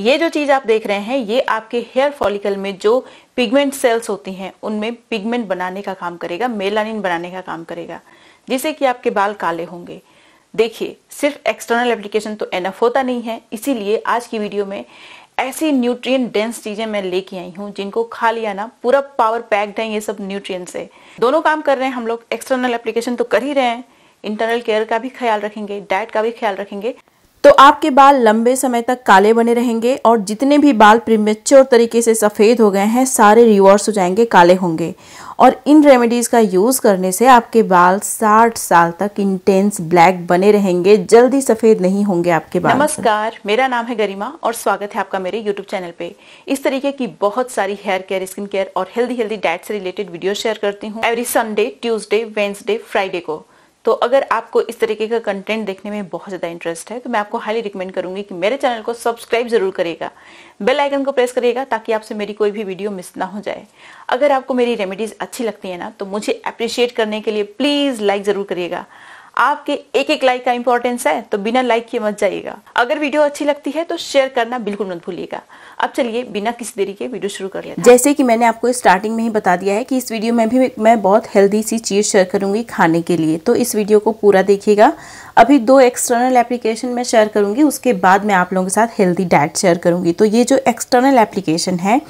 ये जो चीज आप देख रहे हैं ये आपके हेयर फॉलिकल में जो पिगमेंट सेल्स होती हैं उनमें पिगमेंट बनाने का काम करेगा मेलानिन बनाने का काम करेगा जिससे कि आपके बाल काले होंगे देखिए सिर्फ एक्सटर्नल एप्लीकेशन तो एनफ होता नहीं है इसीलिए आज की वीडियो में ऐसी न्यूट्रिएंट डेंस चीजें मैं लेके आई हूँ जिनको खा लिया ना पूरा पावर पैक्ड है ये सब न्यूट्रिएंट से दोनों काम कर रहे हैं हम लोग एक्सटर्नल एप्लीकेशन तो कर ही रहे हैं इंटरनल केयर का भी ख्याल रखेंगे डाइट का भी ख्याल रखेंगे तो आपके बाल लंबे समय तक काले बने रहेंगे और जितने भी बाल प्रीमेच्योर तरीके से सफ़ेद हो गए हैं सारे रिवर्स हो जाएंगे काले होंगे और इन रेमेडीज़ का यूज़ करने से आपके बाल 60 साल तक इंटेंस ब्लैक बने रहेंगे जल्दी सफ़ेद नहीं होंगे आपके बाल नमस्कार मेरा नाम है गरिमा और स्वागत है आपका मेरे यूट्यूब चैनल पे इस तरीके की बहुत सारी हेयर केयर स्किन केयर और हेल्दी हेल्दी डाइट से रिलेटेड वीडियो शेयर करती हूँ every Sunday Tuesday Wednesday Friday को तो अगर आपको इस तरीके का कंटेंट देखने में बहुत ज़्यादा इंटरेस्ट है तो मैं आपको हाईली रिकमेंड करूंगी कि मेरे चैनल को सब्सक्राइब जरूर करेगा बेल आइकन को प्रेस करिएगा ताकि आपसे मेरी कोई भी वीडियो मिस ना हो जाए अगर आपको मेरी रेमेडीज़ अच्छी लगती है ना तो मुझे अप्रिशिएट करने के लिए प्लीज़ लाइक ज़रूर करिएगा आपके एक एक लाइक का इंपॉर्टेंस है तो बिना लाइक किए मत जाइएगा अगर वीडियो अच्छी लगती है तो शेयर करना बिल्कुल मत भूलिएगा अब चलिए बिना किसी देरी के वीडियो शुरू कर लेते हैं जैसे कि मैंने आपको स्टार्टिंग में ही बता दिया है कि इस वीडियो में भी मैं बहुत हेल्दी सी चीज़ शेयर करूँगी खाने के लिए तो इस वीडियो को पूरा देखिएगा अभी दो एक्सटर्नल एप्लीकेशन मैं शेयर करूँगी उसके बाद मैं आप लोगों के साथ हेल्दी डाइट शेयर करूँगी तो ये जो एक्सटर्नल एप्लीकेशन है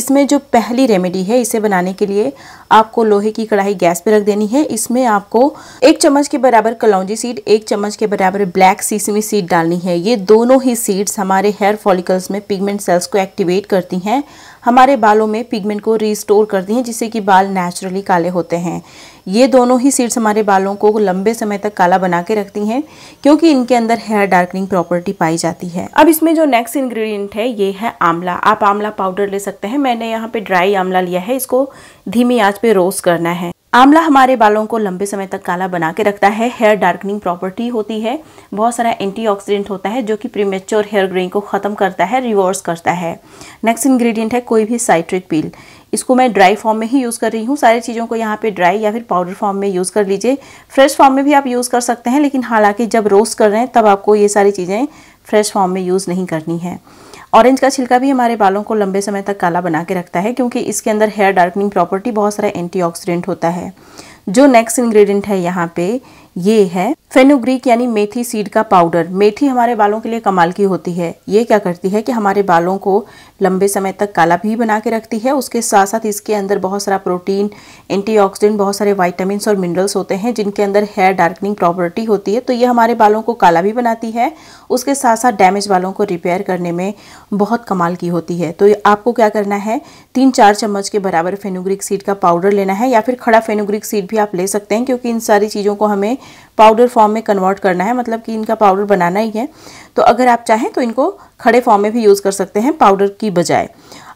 इसमें जो पहली रेमेडी है इसे बनाने के लिए आपको लोहे की कढ़ाई गैस पर रख देनी है इसमें आपको एक चम्मच के बराबर कलौजी सीड एक चम्मच के बराबर ब्लैक सीसमी सीड डालनी है ये दोनों ही सीड्स हमारे हेयर फॉलिकल्स में पिगमेंट सेल्स को एक्टिवेट करती हैं हमारे बालों में पिगमेंट को रिस्टोर करती हैं जिससे कि बाल नेचुरली काले होते हैं ये दोनों ही सीड्स हमारे बालों को लंबे समय तक काला बना के रखती हैं क्योंकि इनके अंदर हेयर डार्कनिंग प्रॉपर्टी पाई जाती है अब इसमें जो नेक्स्ट इंग्रेडिएंट है ये है आंवला आप आंवला पाउडर ले सकते हैं मैंने यहाँ पे ड्राई आंवला लिया है इसको धीमी आंच पे रोस्ट करना है आंवला हमारे बालों को लंबे समय तक काला बना के रखता है हेयर डार्कनिंग प्रॉपर्टी होती है बहुत सारा एंटीऑक्सीडेंट होता है जो कि प्रीमेच्योर हेयर ग्रेइंग को ख़त्म करता है रिवर्स करता है नेक्स्ट इंग्रेडिएंट है कोई भी साइट्रिक पील इसको मैं ड्राई फॉर्म में ही यूज़ कर रही हूँ सारी चीज़ों को यहाँ पर ड्राई या फिर पाउडर फॉर्म में यूज़ कर लीजिए फ्रेश फॉर्म में भी आप यूज़ कर सकते हैं लेकिन हालाँकि जब रोस्ट कर रहे हैं तब आपको ये सारी चीज़ें फ्रेश फॉर्म में यूज़ नहीं करनी है ऑरेंज का छिलका भी हमारे बालों को लंबे समय तक काला बना के रखता है क्योंकि इसके अंदर हेयर डार्कनिंग प्रॉपर्टी बहुत सारा एंटीऑक्सीडेंट होता है जो नेक्स्ट इंग्रेडिएंट है यहाँ पे ये है फेनोग्रीक यानी मेथी सीड का पाउडर मेथी हमारे बालों के लिए कमाल की होती है ये क्या करती है कि हमारे बालों को लंबे समय तक काला भी बना के रखती है उसके साथ साथ इसके अंदर बहुत सारा प्रोटीन एंटीऑक्सीडेंट बहुत सारे वाइटामिन और मिनरल्स होते हैं जिनके अंदर हेयर डार्कनिंग प्रॉपर्टी होती है तो ये हमारे बालों को काला भी बनाती है उसके साथ साथ डैमेज बालों को रिपेयर करने में बहुत कमाल की होती है तो आपको क्या करना है तीन चार चम्मच के बराबर फेनोग्रिक सीड का पाउडर लेना है या फिर खड़ा फेनोग्रिक सीड भी आप ले सकते हैं क्योंकि इन सारी चीज़ों को हमें पाउडर फॉर्म में कन्वर्ट करना है मतलब कि इनका पाउडर बनाना ही है तो अगर आप चाहें तो इनको खड़े फॉर्म में भी यूज़ कर सकते हैं पाउडर की बजाय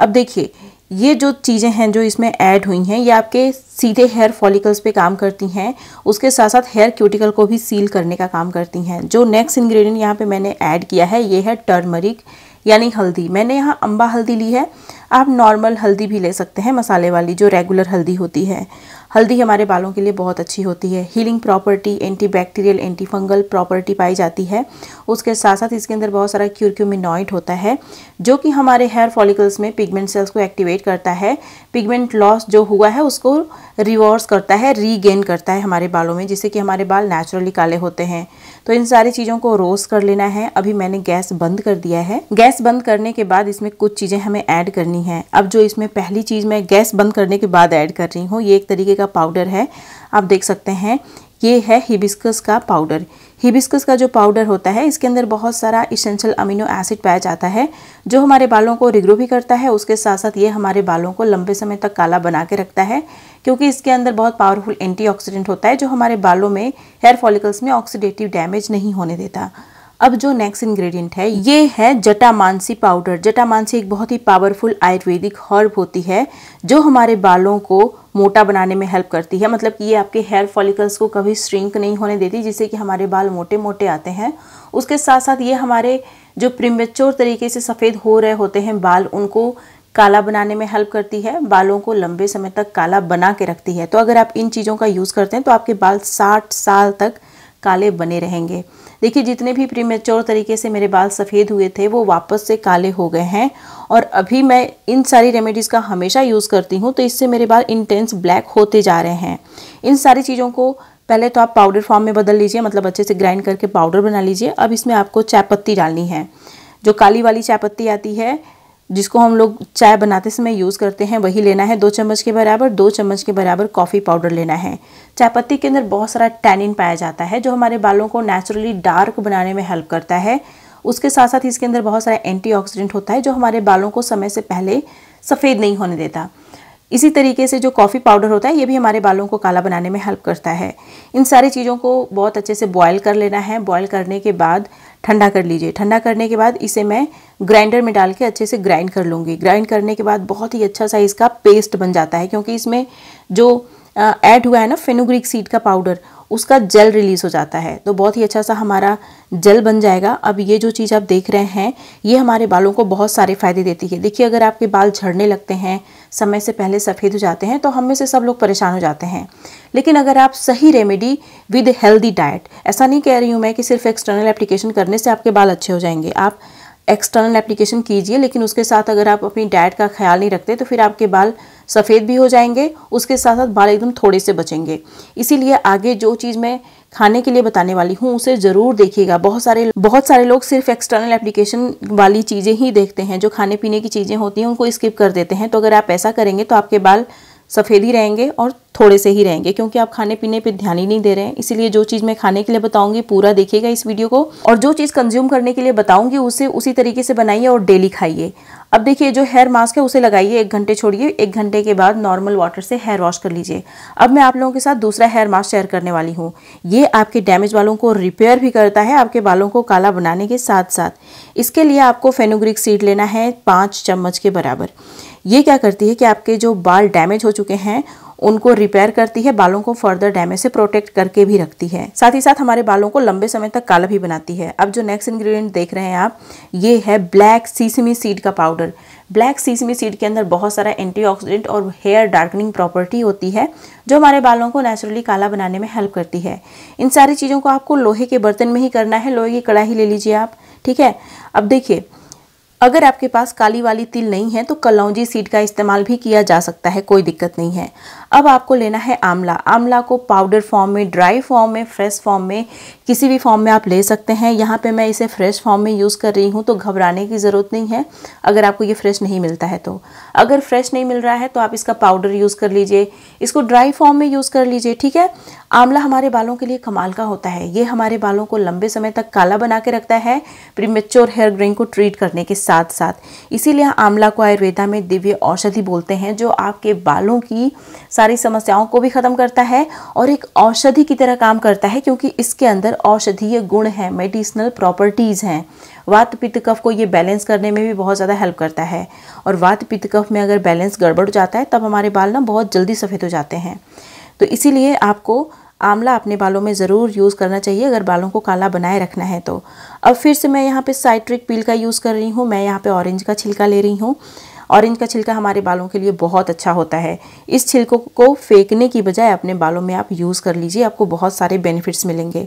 अब देखिए ये जो चीज़ें हैं जो इसमें ऐड हुई हैं ये आपके सीधे हेयर फॉलिकल्स पे काम करती हैं उसके साथ साथ हेयर क्यूटिकल को भी सील करने का काम करती हैं जो नेक्स्ट इंग्रेडिएंट यहाँ पे मैंने ऐड किया है ये है टर्मरिक यानी हल्दी मैंने यहाँ अम्बा हल्दी ली है आप नॉर्मल हल्दी भी ले सकते हैं मसाले वाली जो रेगुलर हल्दी होती है हल्दी हमारे बालों के लिए बहुत अच्छी होती है healing property anti bacterial anti fungal property पाई जाती है उसके साथ साथ इसके अंदर बहुत सारा क्यूरक्यूमिनॉइड होता है जो कि हमारे हेयर फॉलिकल्स में पिगमेंट सेल्स को एक्टिवेट करता है पिगमेंट लॉस जो हुआ है उसको रिवर्स करता है रीगेन करता है हमारे बालों में जिससे कि हमारे बाल नेचुरली काले होते हैं तो इन सारी चीज़ों को रोस्ट कर लेना है अभी मैंने गैस बंद कर दिया है गैस बंद करने के बाद इसमें कुछ चीज़ें हमें ऐड करनी करनी है अब जो इसमें पहली चीज़ मैं गैस बंद करने के बाद ऐड कर रही हूँ ये एक तरीके का पाउडर है आप देख सकते हैं ये है हिबिस्कस का पाउडर हिबिस्कस का जो पाउडर होता है इसके अंदर बहुत सारा इसेंशियल अमीनो एसिड पाया जाता है जो हमारे बालों को रिग्रो भी करता है उसके साथ साथ ये हमारे बालों को लंबे समय तक काला बना के रखता है क्योंकि इसके अंदर बहुत पावरफुल एंटीऑक्सीडेंट होता है जो हमारे बालों में हेयर फॉलिकल्स में ऑक्सीडेटिव डैमेज नहीं होने देता अब जो नेक्स्ट इंग्रेडिएंट है ये है जटामानसी पाउडर जटामानसी एक बहुत ही पावरफुल आयुर्वेदिक हर्ब होती है जो हमारे बालों को मोटा बनाने में हेल्प करती है मतलब कि ये आपके हेयर फॉलिकल्स को कभी श्रिंक नहीं होने देती जिससे कि हमारे बाल मोटे मोटे आते हैं उसके साथ साथ ये हमारे जो प्रिमेच्योर तरीके से सफ़ेद हो रहे होते हैं बाल उनको काला बनाने में हेल्प करती है बालों को लंबे समय तक काला बना के रखती है तो अगर आप इन चीज़ों का यूज़ करते हैं तो आपके बाल साठ साल तक काले बने रहेंगे देखिए जितने भी प्रीमेच्योर तरीके से मेरे बाल सफ़ेद हुए थे वो वापस से काले हो गए हैं और अभी मैं इन सारी रेमेडीज़ का हमेशा यूज़ करती हूँ तो इससे मेरे बाल इंटेंस ब्लैक होते जा रहे हैं इन सारी चीज़ों को पहले तो आप पाउडर फॉर्म में बदल लीजिए मतलब अच्छे से ग्राइंड करके पाउडर बना लीजिए अब इसमें आपको चाय पत्ती डालनी है जो काली वाली चाय पत्ती आती है जिसको हम लोग चाय बनाते समय यूज़ करते हैं वही लेना है दो चम्मच के बराबर दो चम्मच के बराबर कॉफ़ी पाउडर लेना है चाय पत्ती के अंदर बहुत सारा टैनिन पाया जाता है जो हमारे बालों को नेचुरली डार्क बनाने में हेल्प करता है उसके साथ साथ इसके अंदर बहुत सारा एंटीऑक्सीडेंट होता है जो हमारे बालों को समय से पहले सफ़ेद नहीं होने देता इसी तरीके से जो कॉफ़ी पाउडर होता है ये भी हमारे बालों को काला बनाने में हेल्प करता है इन सारी चीज़ों को बहुत अच्छे से बॉयल कर लेना है बॉयल करने के बाद ठंडा कर लीजिए ठंडा करने के बाद इसे मैं ग्राइंडर में डाल के अच्छे से ग्राइंड कर लूँगी ग्राइंड करने के बाद बहुत ही अच्छा सा इसका पेस्ट बन जाता है क्योंकि इसमें जो ऐड हुआ है ना फेनोग्रिक सीड का पाउडर उसका जेल रिलीज़ हो जाता है तो बहुत ही अच्छा सा हमारा जेल बन जाएगा अब ये जो चीज़ आप देख रहे हैं ये हमारे बालों को बहुत सारे फ़ायदे देती है देखिए अगर आपके बाल झड़ने लगते हैं समय से पहले सफ़ेद हो जाते हैं तो हम में से सब लोग परेशान हो जाते हैं लेकिन अगर आप सही रेमेडी विद हेल्दी डाइट ऐसा नहीं कह रही हूँ मैं कि सिर्फ एक्सटर्नल एप्लीकेशन करने से आपके बाल अच्छे हो जाएंगे आप एक्सटर्नल एप्लीकेशन कीजिए लेकिन उसके साथ अगर आप अपनी डाइट का ख्याल नहीं रखते तो फिर आपके बाल सफ़ेद भी हो जाएंगे उसके साथ साथ बाल एकदम थोड़े से बचेंगे इसीलिए आगे जो चीज़ मैं खाने के लिए बताने वाली हूँ उसे ज़रूर देखिएगा बहुत सारे बहुत सारे लोग सिर्फ एक्सटर्नल एप्लीकेशन वाली चीज़ें ही देखते हैं जो खाने पीने की चीज़ें होती हैं उनको स्किप कर देते हैं तो अगर आप ऐसा करेंगे तो आपके बाल सफ़ेद ही रहेंगे और थोड़े से ही रहेंगे क्योंकि आप खाने पीने पे ध्यान ही नहीं दे रहे हैं इसीलिए जो चीज़ मैं खाने के लिए बताऊंगी पूरा देखिएगा इस वीडियो को और जो चीज़ कंज्यूम करने के लिए बताऊंगी उसे उसी तरीके से बनाइए और डेली खाइए अब देखिए जो हेयर मास्क है उसे लगाइए एक घंटे छोड़िए एक घंटे के बाद नॉर्मल वाटर से हेयर वॉश कर लीजिए अब मैं आप लोगों के साथ दूसरा हेयर मास्क शेयर करने वाली हूँ ये आपके डैमेज बालों को रिपेयर भी करता है आपके बालों को काला बनाने के साथ साथ इसके लिए आपको फेनोग्रिक सीड लेना है पाँच चम्मच के बराबर ये क्या करती है कि आपके जो बाल डैमेज हो चुके हैं उनको रिपेयर करती है बालों को फर्दर डैमेज से प्रोटेक्ट करके भी रखती है साथ ही साथ हमारे बालों को लंबे समय तक काला भी बनाती है अब जो नेक्स्ट इंग्रेडिएंट देख रहे हैं आप ये है ब्लैक सीसमी सीड का पाउडर ब्लैक सीसमी सीड के अंदर बहुत सारा एंटीऑक्सीडेंट और हेयर डार्कनिंग प्रॉपर्टी होती है जो हमारे बालों को नेचुरली काला बनाने में हेल्प करती है इन सारी चीज़ों को आपको लोहे के बर्तन में ही करना है लोहे की कड़ाही ले लीजिए आप ठीक है अब देखिए अगर आपके पास काली वाली तिल नहीं है तो कलौजी सीड का इस्तेमाल भी किया जा सकता है कोई दिक्कत नहीं है अब आपको लेना है आंवला आंवला को पाउडर फॉर्म में ड्राई फॉर्म में फ्रेश फॉर्म में किसी भी फॉर्म में आप ले सकते हैं यहाँ पे मैं इसे फ्रेश फॉर्म में यूज़ कर रही हूँ तो घबराने की ज़रूरत नहीं है अगर आपको ये फ्रेश नहीं मिलता है तो अगर फ्रेश नहीं मिल रहा है तो आप इसका पाउडर यूज़ कर लीजिए इसको ड्राई फॉर्म में यूज़ कर लीजिए ठीक है आंवला हमारे बालों के लिए कमाल का होता है ये हमारे बालों को लंबे समय तक काला बना के रखता है प्रीमेच्योर हेयर ग्रेइंग को ट्रीट करने के साथ साथ साथ इसीलिए आंवला को आयुर्वेदा में दिव्य औषधि बोलते हैं जो आपके बालों की सारी समस्याओं को भी ख़त्म करता है और एक औषधि की तरह काम करता है क्योंकि इसके अंदर औषधीय गुण हैं मेडिसिनल प्रॉपर्टीज़ हैं वात पित्त कफ को ये बैलेंस करने में भी बहुत ज़्यादा हेल्प करता है और वात पित्त कफ में अगर बैलेंस गड़बड़ जाता है तब हमारे बाल ना बहुत जल्दी सफ़ेद हो जाते हैं तो इसीलिए आपको आंवला अपने बालों में ज़रूर यूज़ करना चाहिए अगर बालों को काला बनाए रखना है तो अब फिर से मैं यहाँ पे साइट्रिक पील का यूज़ कर रही हूँ मैं यहाँ पे ऑरेंज का छिलका ले रही हूँ ऑरेंज का छिलका हमारे बालों के लिए बहुत अच्छा होता है इस छिलकों को फेंकने की बजाय अपने बालों में आप यूज़ कर लीजिए आपको बहुत सारे बेनिफिट्स मिलेंगे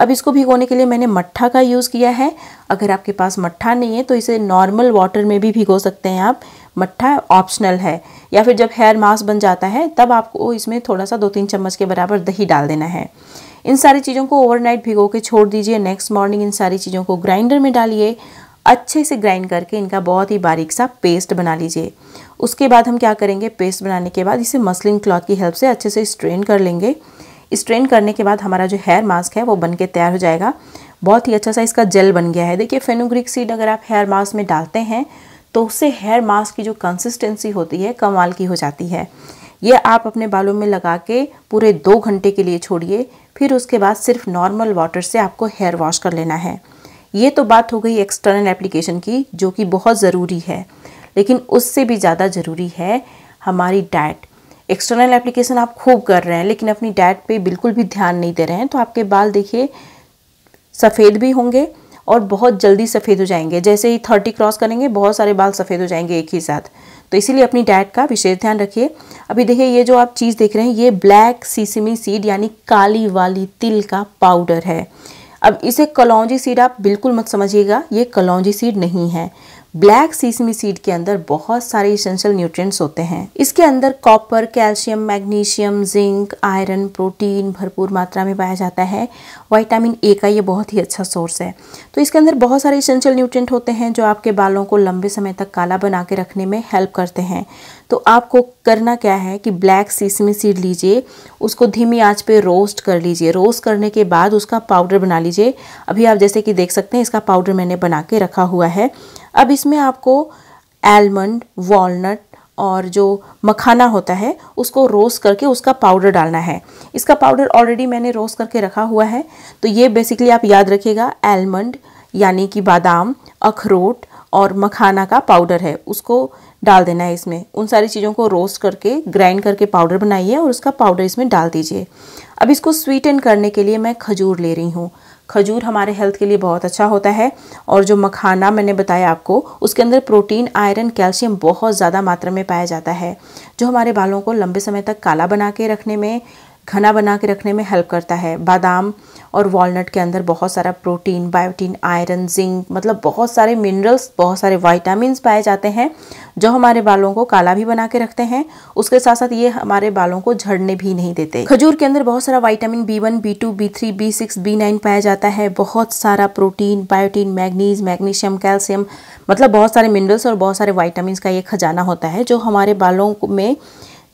अब इसको भिगोने के लिए मैंने मट्ठा का यूज़ किया है अगर आपके पास मट्ठा नहीं है तो इसे नॉर्मल वाटर में भी भिगो सकते हैं आप मट्ठा ऑप्शनल है या फिर जब हेयर मास्क बन जाता है तब आपको इसमें थोड़ा सा दो तीन चम्मच के बराबर दही डाल देना है इन सारी चीज़ों को ओवरनाइट भिगो के छोड़ दीजिए नेक्स्ट मॉर्निंग इन सारी चीज़ों को ग्राइंडर में डालिए अच्छे से ग्राइंड करके इनका बहुत ही बारीक सा पेस्ट बना लीजिए उसके बाद हम क्या करेंगे पेस्ट बनाने के बाद इसे मसलिन क्लॉथ की हेल्प से अच्छे से स्ट्रेन कर लेंगे स्ट्रेन करने के बाद हमारा जो हेयर मास्क है वो बन के तैयार हो जाएगा बहुत ही अच्छा सा इसका जेल बन गया है देखिए फेनोग्रिक सीड अगर आप हेयर मास्क में डालते हैं तो उससे हेयर मास्क की जो कंसिस्टेंसी होती है कमाल की हो जाती है यह आप अपने बालों में लगा के पूरे दो घंटे के लिए छोड़िए फिर उसके बाद सिर्फ नॉर्मल वाटर से आपको हेयर वॉश कर लेना है ये तो बात हो गई एक्सटर्नल एप्लीकेशन की जो कि बहुत ज़रूरी है लेकिन उससे भी ज़्यादा ज़रूरी है हमारी डाइट एक्सटर्नल एप्लीकेशन आप खूब कर रहे हैं लेकिन अपनी डाइट पे बिल्कुल भी ध्यान नहीं दे रहे हैं तो आपके बाल देखिए सफ़ेद भी होंगे और बहुत जल्दी सफ़ेद हो जाएंगे जैसे ही थर्टी क्रॉस करेंगे बहुत सारे बाल सफ़ेद हो जाएंगे एक ही साथ तो इसीलिए अपनी डाइट का विशेष ध्यान रखिए अभी देखिए ये जो आप चीज़ देख रहे हैं ये ब्लैक सीसमी सीड यानी काली वाली तिल का पाउडर है अब इसे कलौजी सीड आप बिल्कुल मत समझिएगा ये कलौजी सीड नहीं है ब्लैक सीसमी सीड के अंदर बहुत सारे इसेंशियल न्यूट्रिएंट्स होते हैं इसके अंदर copper calcium magnesium zinc iron protein भरपूर मात्रा में पाया जाता है वाइटामिन ए का ये बहुत ही अच्छा सोर्स है तो इसके अंदर बहुत सारे इसेंशियल न्यूट्रिएंट होते हैं जो आपके बालों को लंबे समय तक काला बना के रखने में हेल्प करते हैं तो आपको करना क्या है कि ब्लैक सीसमी सीड लीजिए उसको धीमी आँच पर रोस्ट कर लीजिए रोस्ट करने के बाद उसका पाउडर बना लीजिए अभी आप जैसे कि देख सकते हैं इसका पाउडर मैंने बना के रखा हुआ है अब इसमें आपको आलमंड वॉलनट और जो मखाना होता है उसको रोस्ट करके उसका पाउडर डालना है इसका पाउडर ऑलरेडी मैंने रोस्ट करके रखा हुआ है तो ये बेसिकली आप याद रखिएगा एलमंड यानी कि बादाम अखरोट और मखाना का पाउडर है उसको डाल देना है इसमें उन सारी चीज़ों को रोस्ट करके ग्राइंड करके पाउडर बनाइए और उसका पाउडर इसमें डाल दीजिए अब इसको स्वीटन करने के लिए मैं खजूर ले रही हूँ खजूर हमारे हेल्थ के लिए बहुत अच्छा होता है और जो मखाना मैंने बताया आपको उसके अंदर प्रोटीन आयरन कैल्शियम बहुत ज़्यादा मात्रा में पाया जाता है जो हमारे बालों को लंबे समय तक काला बना के रखने में घना बना के रखने में हेल्प करता है बादाम और वॉलनट के अंदर बहुत सारा प्रोटीन बायोटीन आयरन जिंक मतलब बहुत सारे मिनरल्स बहुत सारे वाइटामस पाए जाते हैं जो हमारे बालों को काला भी बना के रखते हैं उसके साथ साथ ये हमारे बालों को झड़ने भी नहीं देते खजूर के अंदर बहुत सारा vitamin B one B two B three B six B nine पाया जाता है बहुत सारा protein biotin manganese magnesium calcium मतलब बहुत सारे मिनरल्स और बहुत सारे वाइटामस का ये खजाना होता है जो हमारे बालों में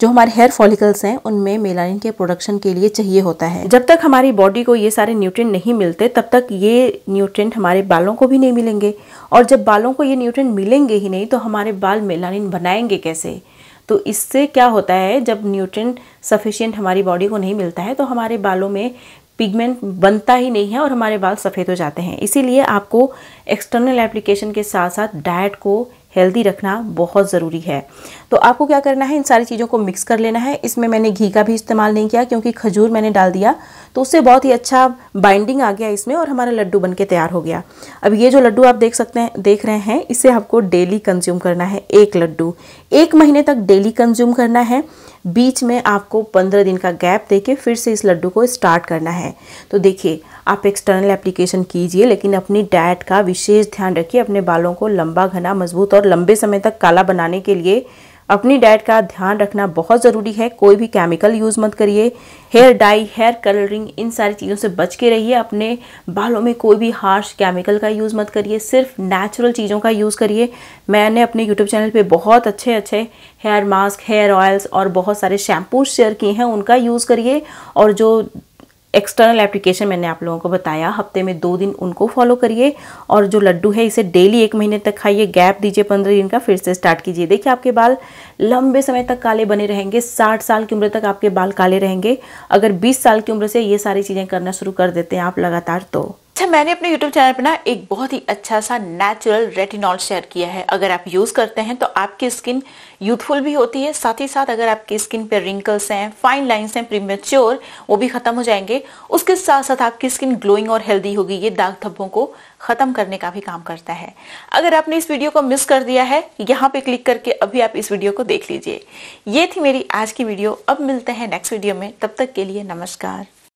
जो हमारे हेयर फॉलिकल्स हैं उनमें मेलानिन के प्रोडक्शन के लिए चाहिए होता है जब तक हमारी बॉडी को ये सारे न्यूट्रिएंट नहीं मिलते तब तक ये न्यूट्रिएंट हमारे बालों को भी नहीं मिलेंगे और जब बालों को ये न्यूट्रिएंट मिलेंगे ही नहीं तो हमारे बाल मेलानिन बनाएंगे कैसे तो इससे क्या होता है जब न्यूट्रिएंट सफिशियंट हमारी बॉडी को नहीं मिलता है तो हमारे बालों में पिगमेंट बनता ही नहीं है और हमारे बाल सफ़ेद हो जाते हैं इसीलिए आपको एक्सटर्नल एप्लीकेशन के साथ साथ डाइट को हेल्दी रखना बहुत ज़रूरी है तो आपको क्या करना है इन सारी चीज़ों को मिक्स कर लेना है इसमें मैंने घी का भी इस्तेमाल नहीं किया क्योंकि खजूर मैंने डाल दिया तो उससे बहुत ही अच्छा बाइंडिंग आ गया इसमें और हमारा लड्डू बन के तैयार हो गया अब ये जो लड्डू आप देख सकते हैं देख रहे हैं इसे आपको डेली कंज्यूम करना है एक लड्डू एक महीने तक डेली कंज्यूम करना है बीच में आपको पंद्रह दिन का गैप देके फिर से इस लड्डू को स्टार्ट करना है तो देखिए आप एक्सटर्नल एप्लीकेशन कीजिए लेकिन अपनी डाइट का विशेष ध्यान रखिए अपने बालों को लंबा घना मजबूत और लंबे समय तक काला बनाने के लिए अपनी डाइट का ध्यान रखना बहुत ज़रूरी है कोई भी केमिकल यूज़ मत करिए हेयर डाई हेयर कलरिंग इन सारी चीज़ों से बच के रहिए अपने बालों में कोई भी हार्श केमिकल का यूज़ मत करिए सिर्फ नेचुरल चीज़ों का यूज़ करिए मैंने अपने यूट्यूब चैनल पे बहुत अच्छे अच्छे हेयर मास्क हेयर ऑयल्स और बहुत सारे शैम्पूज शेयर किए हैं उनका यूज़ करिए और जो एक्सटर्नल एप्लीकेशन मैंने आप लोगों को बताया हफ्ते में दो दिन उनको फॉलो करिए और जो लड्डू है इसे डेली एक महीने तक खाइए गैप दीजिए पंद्रह दिन का फिर से स्टार्ट कीजिए देखिए आपके बाल लंबे समय तक काले बने रहेंगे साठ साल की उम्र तक आपके बाल काले रहेंगे अगर बीस साल की उम्र से ये सारी चीज़ें करना शुरू कर देते हैं आप लगातार तो अच्छा मैंने अपने YouTube चैनल पर ना एक बहुत ही अच्छा सा नेचुरल रेटिनॉल शेयर किया है अगर आप यूज़ करते हैं तो आपकी स्किन यूथफुल भी होती है साथ ही साथ अगर आपकी स्किन पे रिंकल्स हैं फाइन लाइंस हैं प्रीमेच्योर वो भी खत्म हो जाएंगे उसके साथ साथ आपकी स्किन ग्लोइंग और हेल्दी होगी ये दाग धब्बों को खत्म करने का भी काम करता है अगर आपने इस वीडियो को मिस कर दिया है यहाँ पे क्लिक करके अभी आप इस वीडियो को देख लीजिए ये थी मेरी आज की वीडियो अब मिलते हैं नेक्स्ट वीडियो में तब तक के लिए नमस्कार